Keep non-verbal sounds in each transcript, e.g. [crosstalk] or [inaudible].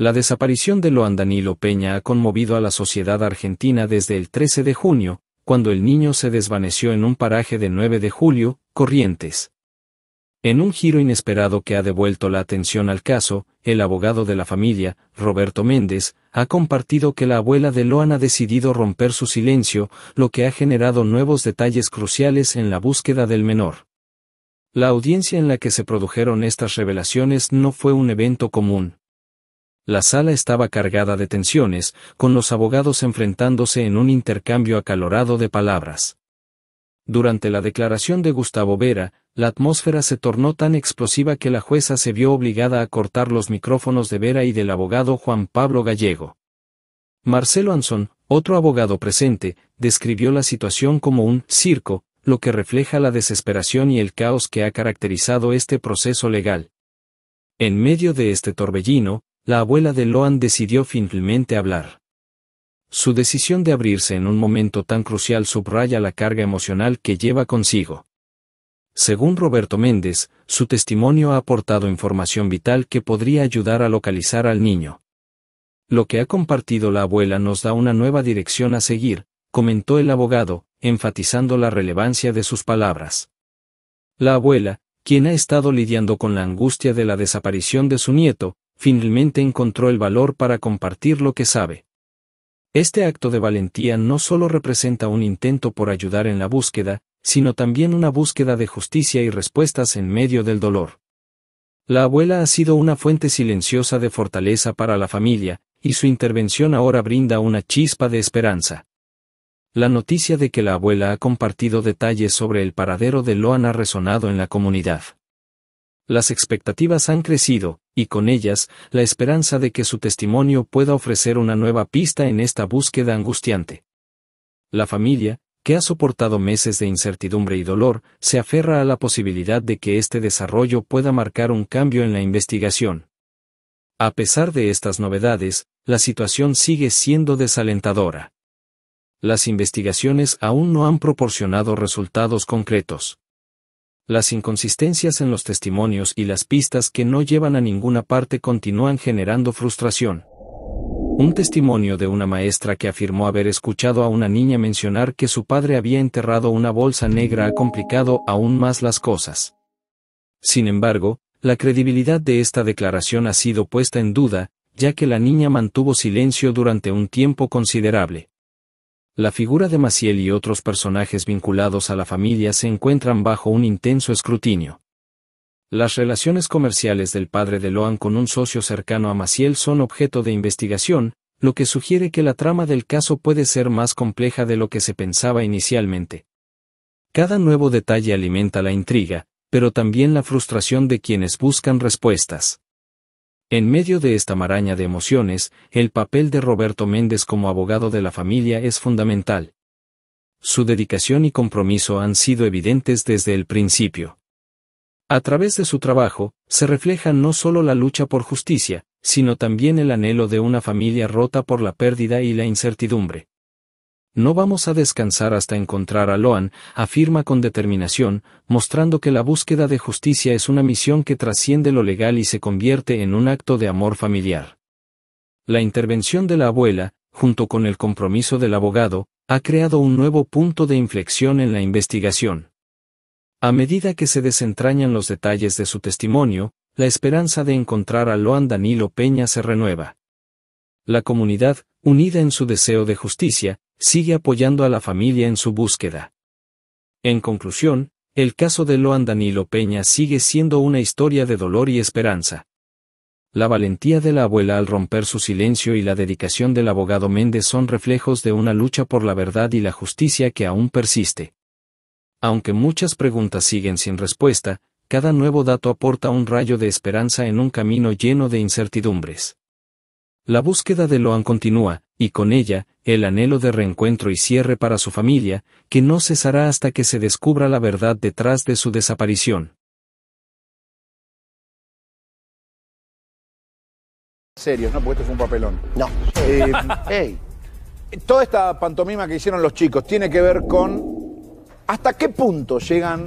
La desaparición de Loan Danilo Peña ha conmovido a la sociedad argentina desde el 13 de junio, cuando el niño se desvaneció en un paraje de 9 de julio, Corrientes. En un giro inesperado que ha devuelto la atención al caso, el abogado de la familia, Roberto Méndez, ha compartido que la abuela de Loan ha decidido romper su silencio, lo que ha generado nuevos detalles cruciales en la búsqueda del menor. La audiencia en la que se produjeron estas revelaciones no fue un evento común, la sala estaba cargada de tensiones, con los abogados enfrentándose en un intercambio acalorado de palabras. Durante la declaración de Gustavo Vera, la atmósfera se tornó tan explosiva que la jueza se vio obligada a cortar los micrófonos de Vera y del abogado Juan Pablo Gallego. Marcelo Anson, otro abogado presente, describió la situación como un circo, lo que refleja la desesperación y el caos que ha caracterizado este proceso legal. En medio de este torbellino, la abuela de Loan decidió finalmente hablar. Su decisión de abrirse en un momento tan crucial subraya la carga emocional que lleva consigo. Según Roberto Méndez, su testimonio ha aportado información vital que podría ayudar a localizar al niño. Lo que ha compartido la abuela nos da una nueva dirección a seguir, comentó el abogado, enfatizando la relevancia de sus palabras. La abuela, quien ha estado lidiando con la angustia de la desaparición de su nieto, finalmente encontró el valor para compartir lo que sabe. Este acto de valentía no solo representa un intento por ayudar en la búsqueda, sino también una búsqueda de justicia y respuestas en medio del dolor. La abuela ha sido una fuente silenciosa de fortaleza para la familia, y su intervención ahora brinda una chispa de esperanza. La noticia de que la abuela ha compartido detalles sobre el paradero de Loan ha resonado en la comunidad. Las expectativas han crecido, y con ellas, la esperanza de que su testimonio pueda ofrecer una nueva pista en esta búsqueda angustiante. La familia, que ha soportado meses de incertidumbre y dolor, se aferra a la posibilidad de que este desarrollo pueda marcar un cambio en la investigación. A pesar de estas novedades, la situación sigue siendo desalentadora. Las investigaciones aún no han proporcionado resultados concretos las inconsistencias en los testimonios y las pistas que no llevan a ninguna parte continúan generando frustración. Un testimonio de una maestra que afirmó haber escuchado a una niña mencionar que su padre había enterrado una bolsa negra ha complicado aún más las cosas. Sin embargo, la credibilidad de esta declaración ha sido puesta en duda, ya que la niña mantuvo silencio durante un tiempo considerable. La figura de Maciel y otros personajes vinculados a la familia se encuentran bajo un intenso escrutinio. Las relaciones comerciales del padre de Loan con un socio cercano a Maciel son objeto de investigación, lo que sugiere que la trama del caso puede ser más compleja de lo que se pensaba inicialmente. Cada nuevo detalle alimenta la intriga, pero también la frustración de quienes buscan respuestas. En medio de esta maraña de emociones, el papel de Roberto Méndez como abogado de la familia es fundamental. Su dedicación y compromiso han sido evidentes desde el principio. A través de su trabajo, se refleja no solo la lucha por justicia, sino también el anhelo de una familia rota por la pérdida y la incertidumbre. No vamos a descansar hasta encontrar a Loan, afirma con determinación, mostrando que la búsqueda de justicia es una misión que trasciende lo legal y se convierte en un acto de amor familiar. La intervención de la abuela, junto con el compromiso del abogado, ha creado un nuevo punto de inflexión en la investigación. A medida que se desentrañan los detalles de su testimonio, la esperanza de encontrar a Loan Danilo Peña se renueva. La comunidad, unida en su deseo de justicia, sigue apoyando a la familia en su búsqueda. En conclusión, el caso de Loan Danilo Peña sigue siendo una historia de dolor y esperanza. La valentía de la abuela al romper su silencio y la dedicación del abogado Méndez son reflejos de una lucha por la verdad y la justicia que aún persiste. Aunque muchas preguntas siguen sin respuesta, cada nuevo dato aporta un rayo de esperanza en un camino lleno de incertidumbres. La búsqueda de Loan continúa, y con ella, el anhelo de reencuentro y cierre para su familia, que no cesará hasta que se descubra la verdad detrás de su desaparición. Serio, ¿no? Porque esto fue un papelón. No. hey, eh, [laughs] toda esta pantomima que hicieron los chicos tiene que ver con hasta qué punto llegan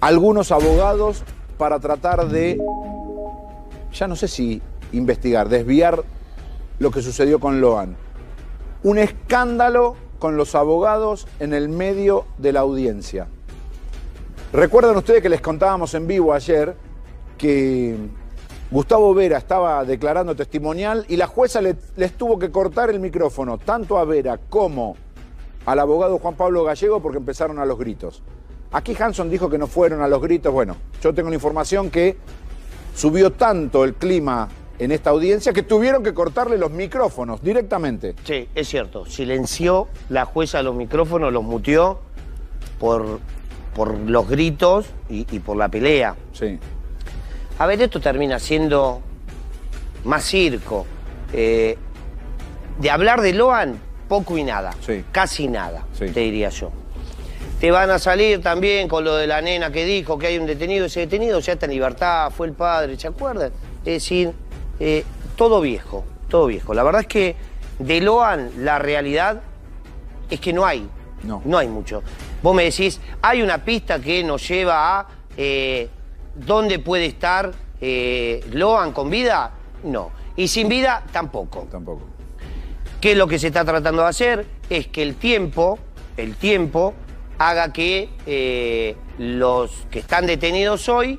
algunos abogados para tratar de, ya no sé si investigar, desviar lo que sucedió con Loan. Un escándalo con los abogados en el medio de la audiencia. Recuerdan ustedes que les contábamos en vivo ayer que Gustavo Vera estaba declarando testimonial y la jueza les tuvo que cortar el micrófono, tanto a Vera como al abogado Juan Pablo Gallego, porque empezaron a los gritos. Aquí Hanson dijo que no fueron a los gritos. Bueno, yo tengo la información que subió tanto el clima en esta audiencia que tuvieron que cortarle los micrófonos directamente. Sí, es cierto. Silenció la jueza los micrófonos, los muteó por, por los gritos y, por la pelea. Sí. A ver, esto termina siendo más circo. Eh, de hablar de Loan, poco y nada. Sí. Casi nada, te diría yo. Te van a salir también con lo de la nena que dijo que hay un detenido. Ese detenido ya está en libertad, fue el padre, ¿se acuerdan? Es decir, eh, todo viejo, todo viejo. La verdad es que de Loan la realidad es que no hay. No. hay mucho. Vos me decís, hay una pista que nos lleva a eh, dónde puede estar eh, Loan con vida. No. Y sin vida, tampoco. Tampoco. es lo que se está tratando de hacer es que el tiempo, el tiempo, haga que los que están detenidos hoy,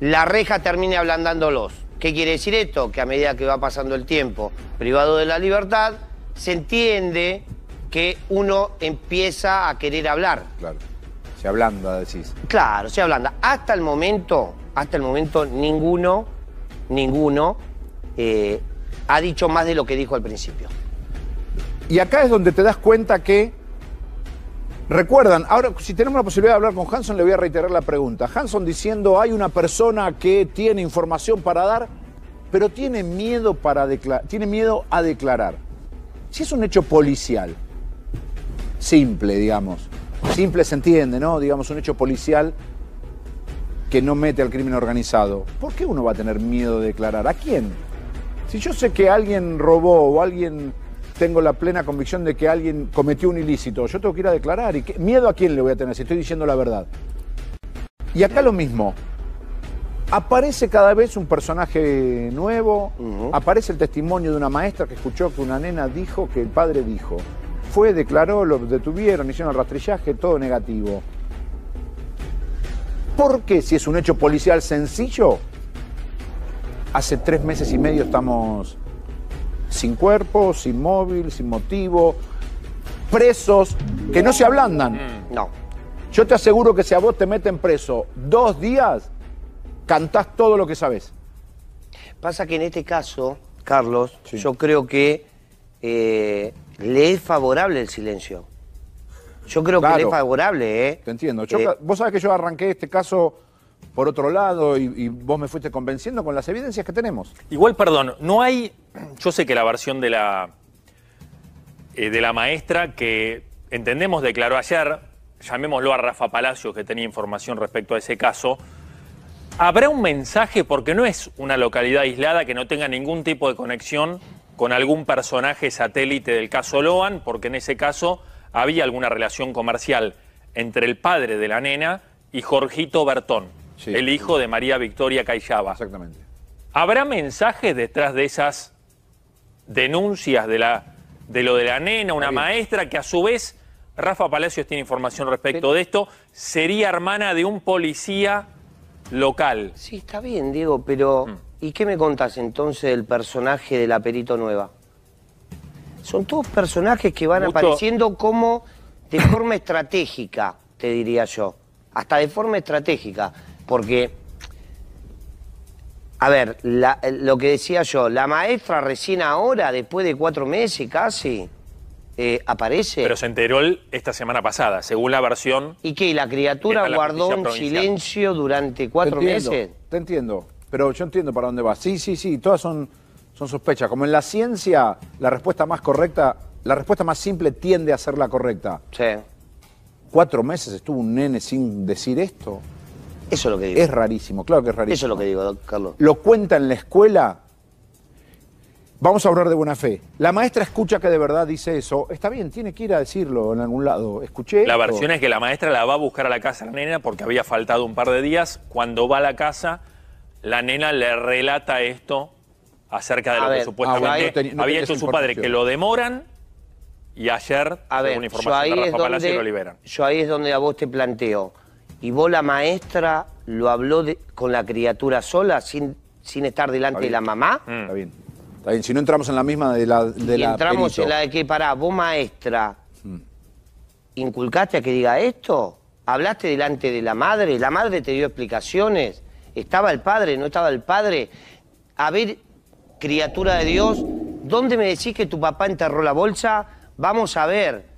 la reja termine ablandándolos. ¿Qué quiere decir esto? Que a medida que va pasando el tiempo privado de la libertad, se entiende que uno empieza a querer hablar. Claro. Se ablanda, decís. Claro, se ablanda. Hasta el momento, hasta el momento, ninguno, ninguno eh, ha dicho más de lo que dijo al principio. Y acá es donde te das cuenta que Recuerdan, ahora si tenemos la posibilidad de hablar con Hanson, le voy a reiterar la pregunta. Hanson diciendo, hay una persona que tiene información para dar, pero tiene miedo, para tiene miedo a declarar. Si es un hecho policial, simple, digamos, simple se entiende, ¿no? Digamos, un hecho policial que no mete al crimen organizado, ¿por qué uno va a tener miedo de declarar? ¿A quién? Si yo sé que alguien robó o alguien tengo la plena convicción de que alguien cometió un ilícito, yo tengo que ir a declarar. ¿Y qué, miedo a quién le voy a tener si estoy diciendo la verdad? Y acá lo mismo. Aparece cada vez un personaje nuevo, aparece el testimonio de una maestra que escuchó que una nena dijo que el padre dijo. Fue, declaró, lo detuvieron, hicieron el rastrillaje, todo negativo. ¿Por qué si es un hecho policial sencillo? Hace tres meses y medio estamos sin cuerpo, sin móvil, sin motivo, presos que no se ablandan. Mm. No. Yo te aseguro que si a vos te meten preso dos días, cantás todo lo que sabes. Pasa que en este caso, Carlos, yo creo que eh, le es favorable el silencio. Yo creo que le es favorable, ¿eh? Te entiendo. Eh, vos sabés que yo arranqué este caso por otro lado y, vos me fuiste convenciendo con las evidencias que tenemos. Igual, perdón, no hay, yo sé que la versión de la, eh, de la maestra que entendemos declaró ayer, llamémoslo a Rafa Palacio que tenía información respecto a ese caso, habrá un mensaje porque no es una localidad aislada que no tenga ningún tipo de conexión con algún personaje satélite del caso Loan, porque en ese caso había alguna relación comercial entre el padre de la nena y Jorgito Bertón el hijo de María Victoria Cayaba. Exactamente. ¿Habrá mensajes detrás de esas denuncias de, la, de lo de la nena, una maestra que a su vez, Rafa Palacios tiene información respecto de esto, sería hermana de un policía local. Sí, está bien, Diego, pero mm. ¿y qué me contás entonces del personaje de la perito nueva? Son todos personajes que van apareciendo como de forma estratégica, te diría yo, hasta de forma estratégica porque, a ver, eh, lo que decía yo, la maestra recién ahora, después de cuatro meses casi, eh, aparece. Pero se enteró esta semana pasada, según la versión... ¿Y qué? ¿La criatura guardó un silencio durante cuatro meses? Te entiendo, pero yo entiendo para dónde va. Sí, sí, sí, todas son, son sospechas. Como en la ciencia, la respuesta más correcta, la respuesta más simple tiende a ser la correcta. Sí. ¿Cuatro meses estuvo un nene sin decir esto? Eso es lo que digo. Es rarísimo, claro que es rarísimo. Eso es lo que digo, Carlos. Lo cuenta en la escuela. Vamos a hablar de buena fe. La maestra escucha que de verdad dice eso. Está bien, tiene que ir a decirlo en algún lado. Escuché. La versión es que la maestra la va a buscar a la casa la nena porque había faltado un par de días. Cuando va a la casa, la nena le relata esto acerca de lo que supuestamente ah, había hecho su padre, que lo demoran y ayer, a información yo de Yo ahí es donde a vos te planteo y vos la maestra lo habló con la criatura sola, sin, sin estar delante de la mamá. Está bien. Está bien, si no entramos en la misma de la de la entramos en la de que, pará, vos maestra, hmm. ¿inculcaste a que diga esto? ¿Hablaste delante de la madre? ¿La madre te dio explicaciones? ¿Estaba el padre? ¿No estaba el padre? A ver, criatura de Dios, ¿dónde me decís que tu papá enterró la bolsa? Vamos a ver.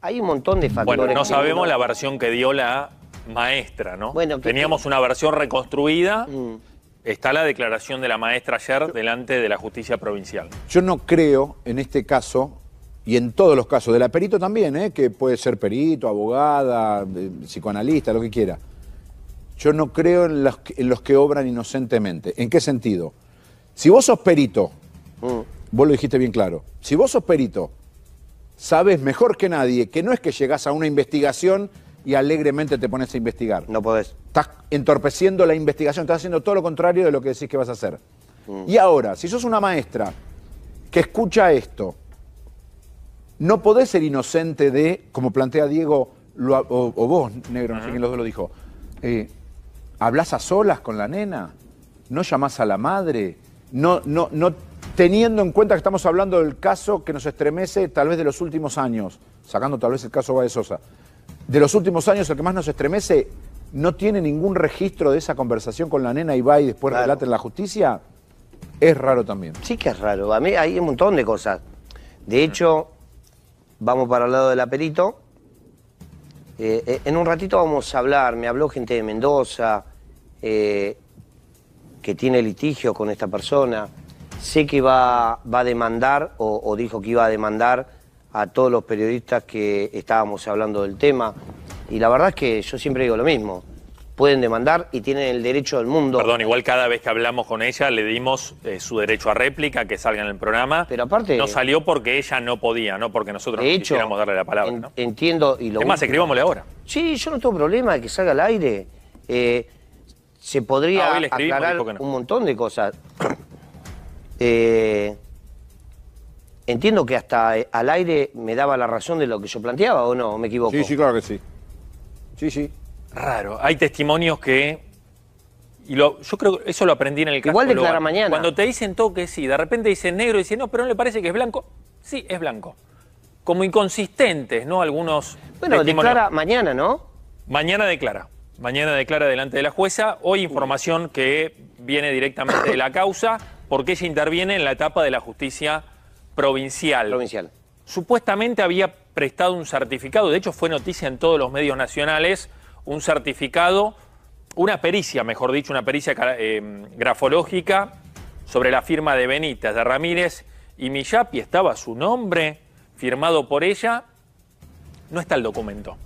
Hay un montón de factores. Bueno, no sabemos la versión que dio la maestra, ¿no? Teníamos una versión reconstruida. Mm. Está la declaración de la maestra ayer delante de la justicia provincial. Yo no creo en este caso y en todos los casos, de la perito también, ¿eh? que puede ser perito, abogada, psicoanalista, lo que quiera. Yo no creo en los, que, obran inocentemente. ¿En qué sentido? Si vos sos perito, mm. vos lo dijiste bien claro, si vos sos perito sabes mejor que nadie que no es que llegás a una investigación y alegremente te pones a investigar. No podés. Estás entorpeciendo la investigación, estás haciendo todo lo contrario de lo que decís que vas a hacer. Mm. Y ahora, si sos una maestra que escucha esto, no podés ser inocente de, como plantea Diego, o, vos, negro, no sé quién los dos lo dijo, Hablas eh, ¿hablás a solas con la nena? ¿No llamás a la madre? ¿No, no, no teniendo en cuenta que estamos hablando del caso que nos estremece tal vez de los últimos años, sacando tal vez el caso de Sosa, de los últimos años el que más nos estremece no tiene ningún registro de esa conversación con la nena y va y después relata en la justicia, es raro también. Sí que es raro, a mí hay un montón de cosas. De hecho, vamos para el lado del apelito. Eh, eh, en un ratito vamos a hablar, me habló gente de Mendoza, eh, que tiene litigio con esta persona sé que va, va a demandar, o, dijo que iba a demandar a todos los periodistas que estábamos hablando del tema. Y la verdad es que yo siempre digo lo mismo. Pueden demandar y tienen el derecho del mundo. Perdón, igual cada vez que hablamos con ella le dimos eh, su derecho a réplica, que salga en el programa. Pero aparte. No salió porque ella no podía, no porque nosotros darle la palabra. Entiendo y lo. Es más, escribámosle ahora. Sí, yo no tengo problema de que salga al aire. Eh, se podría ah, aclarar un montón de cosas. Eh, entiendo que hasta eh, al aire me daba la razón de lo que yo planteaba, ¿o no? me equivoco? Sí, sí, claro que sí. Sí, sí. Raro. Hay testimonios que. Y yo creo que eso lo aprendí en el caso. Igual declara Mañana. Cuando te dicen todo que sí, de repente dicen negro y dicen, no, pero no le parece que es blanco. Sí, es blanco. Como inconsistentes, ¿no? Algunos. Bueno, declara mañana, ¿no? Mañana declara. Mañana declara delante de la jueza. Hoy información que viene directamente de la causa porque ella interviene en la etapa de la justicia provincial. Provincial. Supuestamente había prestado un certificado, de hecho fue noticia en todos los medios nacionales, un certificado, una pericia, mejor dicho, una pericia eh, grafológica sobre la firma de Benítez, de Ramírez y Millapi, estaba su nombre firmado por ella, no está el documento.